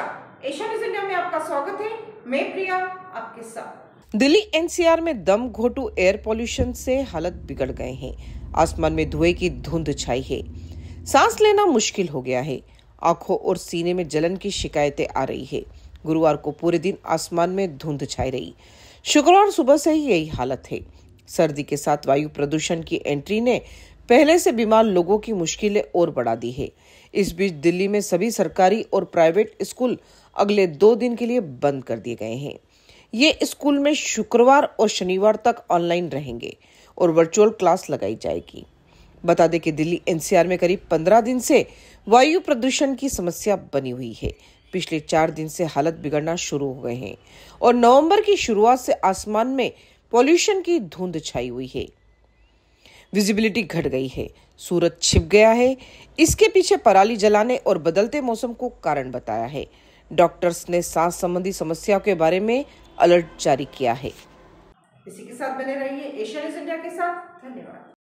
नमस्कार news India में आपका स्वागत है मैं प्रिया आपके साथ दिल्ली एनसीआर में दम घोटू एयर पोल्यूशन से हालत बिगड़ गए हैं आसमान में धुएं की धुंध छाई है सांस लेना मुश्किल हो गया है आंखों और सीने में जलन की शिकायतें आ रही है गुरुवार को पूरे दिन आसमान में धुंध छाई रही शुक्रवार सुबह से ही यही हालत है सर्दी के साथ वायु प्रदूषण की एंट्री ने पहले से बीमार लोगों की मुश्किलें और बढ़ा दी है इस बीच दिल्ली में सभी सरकारी और प्राइवेट स्कूल अगले दो दिन के लिए बंद कर दिए गए हैं ये स्कूल में शुक्रवार और शनिवार तक ऑनलाइन रहेंगे और वर्चुअल क्लास लगाई जाएगी बता दें कि दिल्ली एनसीआर में करीब पंद्रह दिन से वायु प्रदूषण की समस्या बनी हुई है पिछले चार दिन से हालत बिगड़ना शुरू हो गए हैं और नवंबर की शुरुआत से आसमान में पॉल्यूशन की धुंध छाई हुई है विजिबिलिटी घट गई है सूरज छिप गया है इसके पीछे पराली जलाने और बदलते मौसम को कारण बताया है डॉक्टर्स ने सांस संबंधी समस्या के बारे में अलर्ट जारी किया है इसी के साथ बने रहिए न्यूज इंडिया के साथ धन्यवाद